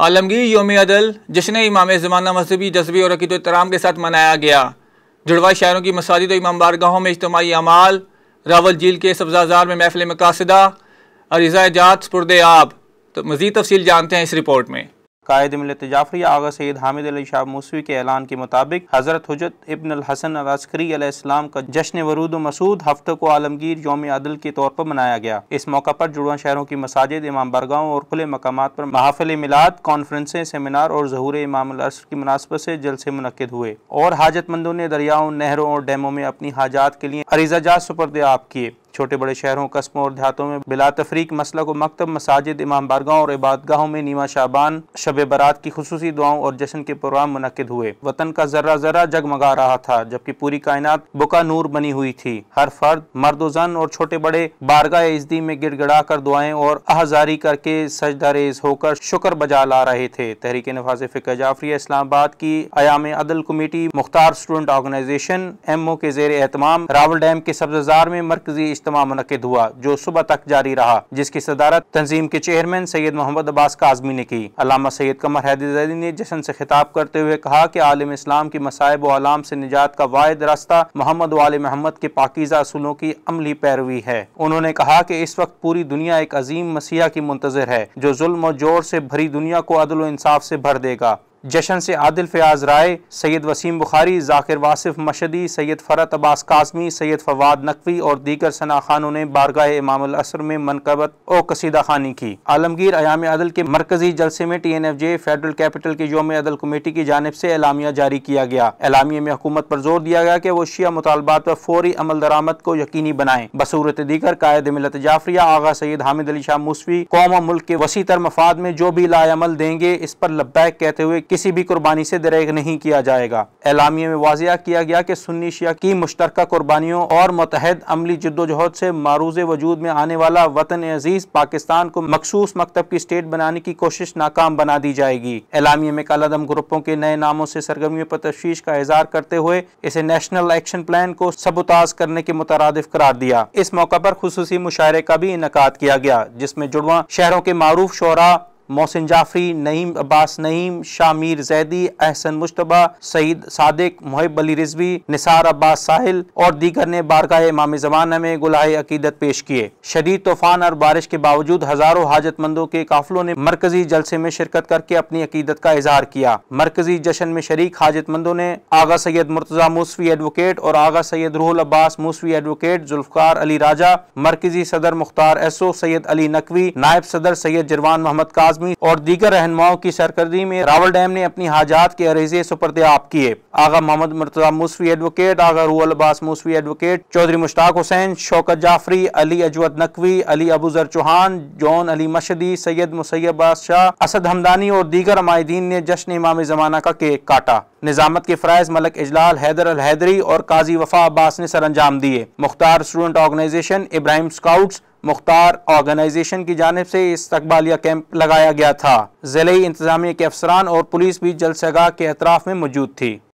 आलमगीर योम अदल जश्न इमाम ज़माना मजहबी जज्बे और अकीद तराम के साथ मनाया गया जुड़वा शहरों की मसाजिद और इमाम बारगाहों में इज्तमाही अमाल रावल झील के सब्जाजार में महफिल मकासदा और जात पुरद आब तो मज़ीद तफसील जानते हैं इस रिपोर्ट में कायद मिलत जाफरी आगा सैद हामिद अली शाह मूसवी के ऐलान के मुताबिक हज़रत हजरत इबन हसन अस्करी इस्लाम का जश्न वरूद मसूद हफ्ते को आलमगीर योम अदल के तौर पर मनाया गया इस मौका पर जुड़वा शहरों की मसाजिद इमाम बरगाँव और खुले मकाम पर महाफिल मिलाद कॉन्फ्रेंसें सेमिनार और जहूर इमाम की मुनासबत से जलसे मुनद हुए और हाजतमंदों ने दरियाओं नहरों और डैमों में अपनी हाजात के लिए अरीजाजात सुपर्द आप किए छोटे बड़े शहरों कस्बों और देहातों में बिला तफरीक मसला को मकतब मसाजिद इमाम बारगाहों और इबादगाहों में नीमा शाबान शब बारात की खसूस दुआओं और जश्न के प्रोग्राम मुनद हुए वतन का जर्रा जर्रा जगमगा रहा था जबकि पूरी कायनात बुका नूर बनी हुई थी हर फर्द मर्द जन और छोटे बड़े बारगाह इजदी में गिड़ गड़ा कर दुआएं और आजारी करके सजदारेज होकर शुक्र बजा ला रहे थे तहरीक नफाज फ़िक्र जाफरी इस्लामाबाद की आयाम अदल committee Mukhtar student organisation M O के जेर एहतमाम रावल डैम के सब्जाजार में मरकजी इज्तम मनद हुआ जो सुबह तक जारी रहा जिसकी सदारत तंजीम के चेयरमैन सैयद मोहम्मद अब्बास काजमी ने की अलामा सैयद कमर हैदरजैदी ने जशन से खिताब करते हुए कहा कि आलम इस्लाम की मसायब आलाम से निजात का वायद रास्ता मोहम्मद वाल महमद के पाकिजा असूलों की अमली पैरवी है उन्होंने कहा कि इस वक्त पूरी दुनिया एक अजीम मसीहा की मुंतजर है जो जुल्म और जोर से भरी दुनिया को अदल इंसाफ से भर देगा जशन से आदिल फ़याज़ राय सैयद वसीम बुखारी जाकिर वासिफ मशदी सैयद फ़रत अब्बास काजमी सैयद फवाद नकवी और दीगर सना खानों ने बारगाह इमाम असर में मनकबत और कसीदा खानी की आलमगीर अयाम अदल के मरकजी जलसे में T N F J federal capital के योम अदल कमेटी की जानब से एलामिया जारी किया गया एलामिया में हुकूमत पर जोर दिया गया कि वो शिया मुतालबात पर फौरी अमल दरामद को यकीनी बनाए बसूरत दीगर कायद मिलत जाफरिया आगा सैयद हामिद अली शाह मूसवी कौम मुल्क के तर मफाद में जो भी लायामल देंगे इस पर लब्बैक कहते हुए किसी भी कुर्बानी से दरेग नहीं किया जाएगा एलामिया में वाजिया किया गया कि सुन्नी शिया की मुश्तर कुर्बानियों और मतहद अमली जद्दोजहद से मारूज वजूद में आने वाला वतन अजीज पाकिस्तान को मखसूस मकतब की स्टेट बनाने की कोशिश नाकाम बना दी जाएगी एलामिया में कालादम ग्रुपों के नए नामों से सरगर्मियों पर तफ्शीश का इजहार करते हुए इसे नेशनल एक्शन प्लान को सबोताज करने के मुतरद करार दिया इस मौका पर खसूसी मुशायरे का भी इनका किया गया जिसमें जुड़वा शहरों के मारूफ शोरा मोहसिन जाफरी नईम अब्बास नईम शामिर जैदी अहसन मुशतबा सईद सादिक मोहब अली रिजवी निसार अब्बास साहिल और दीगर ने बारगाह इमाम जमाना में गुलाह अकीदत पेश किए शदीद तूफान और बारिश के बावजूद हजारों हाजतमंदों के काफिलों ने मरकजी जलसे में शिरकत करके अपनी अकीदत का इजहार किया मरकजी जश्न में शरीक हाजतमंदों ने आगा सैयद मुर्तजा मूसवी एडवोकेट और आगा सैयद रूहुल अब्बास मूसवी एडवोकेट जुल्फकार अली राजा मरकजी सदर मुख्तार एसओ सैयद अली नकवी नायब सदर सैयद जरवान मोहम्मद काज मुलाजमी और दीगर रहनुमाओं की सरकर्दी में रावल डैम ने अपनी हाजात के अरेजे आप किए आगा मोहम्मद मुर्तजा मूसवी एडवोकेट आगा रूल अब्बास मूसवी एडवोकेट चौधरी मुश्ताक हुसैन शौकत जाफरी अली अजवत नकवी अली अबूजर चौहान जॉन अली मशदी सैयद मुसैब बादशाह असद हमदानी और दीगर माहदीन ने जश्न इमाम जमाना का केक काटा निजामत के फ़राइज़ मलक इजलाल हैदर अल हैदरी और काजी वफा अब्बास ने सर अंजाम दिए Mukhtar student organization Ibrahim scouts Mukhtar organization की जानब से इस्तबालिया कैंप लगाया गया था ज़िले इंतजामिया के अफसरान और पुलिस भी जलसगा के अतराफ़ में मौजूद थी